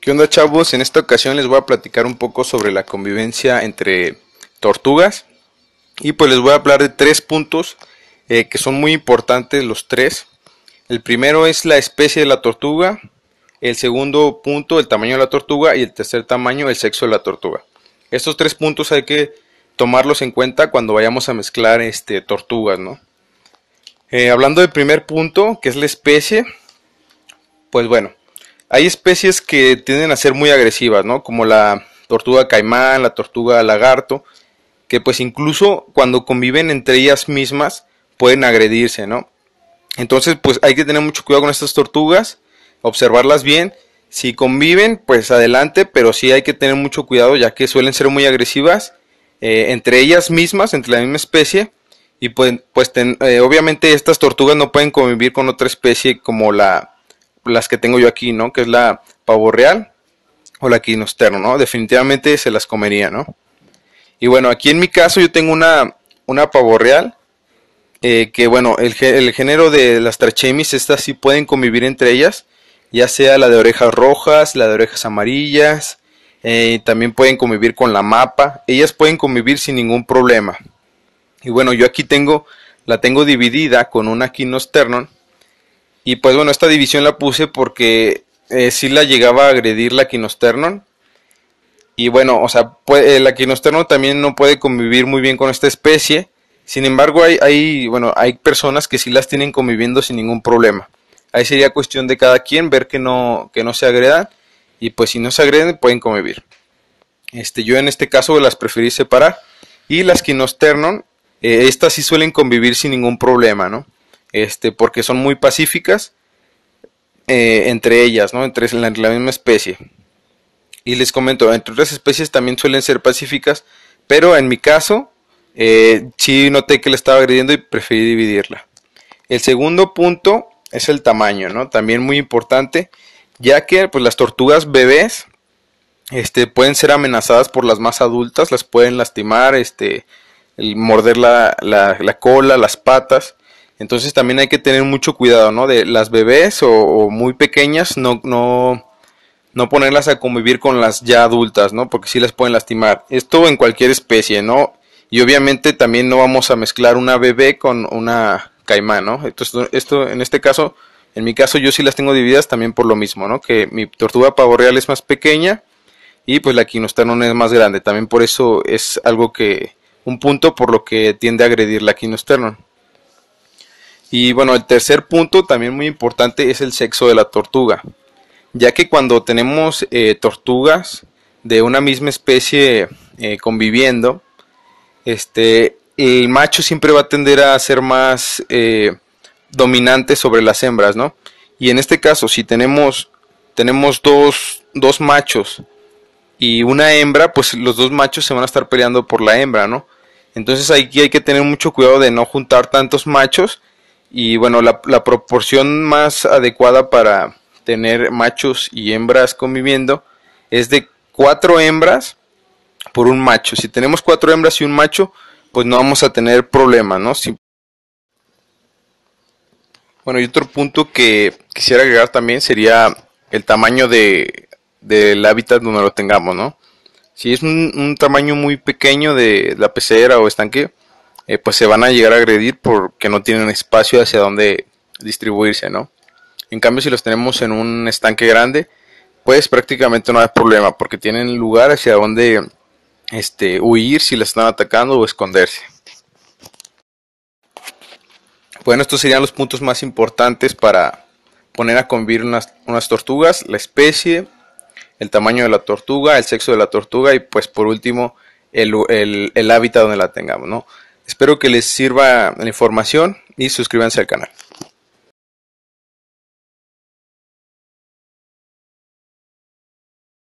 ¿Qué onda chavos? En esta ocasión les voy a platicar un poco sobre la convivencia entre tortugas y pues les voy a hablar de tres puntos eh, que son muy importantes los tres. El primero es la especie de la tortuga, el segundo punto el tamaño de la tortuga y el tercer tamaño el sexo de la tortuga. Estos tres puntos hay que tomarlos en cuenta cuando vayamos a mezclar este, tortugas, eh, hablando del primer punto, que es la especie, pues bueno, hay especies que tienden a ser muy agresivas, ¿no? Como la tortuga caimán, la tortuga lagarto, que pues incluso cuando conviven entre ellas mismas pueden agredirse, ¿no? Entonces pues hay que tener mucho cuidado con estas tortugas, observarlas bien. Si conviven, pues adelante, pero sí hay que tener mucho cuidado ya que suelen ser muy agresivas eh, entre ellas mismas, entre la misma especie. Y pues, pues eh, obviamente estas tortugas no pueden convivir con otra especie como la, las que tengo yo aquí, ¿no? Que es la pavo real o la quinosterno, ¿no? Definitivamente se las comería, ¿no? Y bueno, aquí en mi caso yo tengo una, una pavo real, eh, que bueno, el, género de las trachemis, estas sí pueden convivir entre ellas, ya sea la de orejas rojas, la de orejas amarillas, eh, también pueden convivir con la mapa, ellas pueden convivir sin ningún problema. Y bueno, yo aquí tengo, la tengo dividida con una quinosternon, y pues bueno, esta división la puse porque eh, si la llegaba a agredir la Quinosternon. Y bueno, o sea, eh, la Quinosternon también no puede convivir muy bien con esta especie. Sin embargo, hay, bueno, hay personas que sí las tienen conviviendo sin ningún problema. Ahí sería cuestión de cada quien ver que no, que no se agredan. Y pues si no se agreden, pueden convivir. Este, yo en este caso las preferí separar. Y las quinosternon, eh, estas sí suelen convivir sin ningún problema, ¿no? Este, porque son muy pacíficas eh, entre ellas, ¿no? entre la, misma especie. Y les comento, entre otras especies también suelen ser pacíficas, pero en mi caso eh, sí noté que la estaba agrediendo y preferí dividirla. El segundo punto es el tamaño, ¿no? También muy importante, ya que pues, las tortugas bebés este, pueden ser amenazadas por las más adultas, las pueden lastimar, este, morder la, la cola, las patas. Entonces también hay que tener mucho cuidado, ¿no? De las bebés o, muy pequeñas, no, no, no ponerlas a convivir con las ya adultas, ¿no? Porque sí las pueden lastimar. Esto en cualquier especie, ¿no? Y obviamente también no vamos a mezclar una bebé con una caimán, ¿no? Entonces, esto en este caso, en mi caso yo sí las tengo divididas también por lo mismo, ¿no? Que mi tortuga pavorreal es más pequeña y pues la quinosternón es más grande. También por eso es algo que, un punto por lo que tiende a agredir la quinosternon. Y bueno, el tercer punto también muy importante es el sexo de la tortuga, ya que cuando tenemos eh, tortugas de una misma especie eh, conviviendo, este, el macho siempre va a tender a ser más eh, dominante sobre las hembras, ¿no? Y en este caso, si tenemos, tenemos dos, dos machos y una hembra, pues los dos machos se van a estar peleando por la hembra, ¿no? Entonces aquí hay que tener mucho cuidado de no juntar tantos machos y bueno, la, proporción más adecuada para tener machos y hembras conviviendo es de cuatro hembras por un macho. Si tenemos cuatro hembras y un macho, pues no vamos a tener problema, ¿no? Bueno, y otro punto que quisiera agregar también sería el tamaño de, del hábitat donde lo tengamos, ¿no? Si es un, un tamaño muy pequeño de la pecera o estanque, eh, pues se van a llegar a agredir porque no tienen espacio hacia donde distribuirse, ¿no? En cambio, si los tenemos en un estanque grande, pues prácticamente no hay problema porque tienen lugar hacia donde este, huir si la están atacando o esconderse. Bueno, estos serían los puntos más importantes para poner a convivir unas, tortugas, la especie, el tamaño de la tortuga, el sexo de la tortuga y pues por último el hábitat donde la tengamos, ¿no? Espero que les sirva la información y suscríbanse al canal.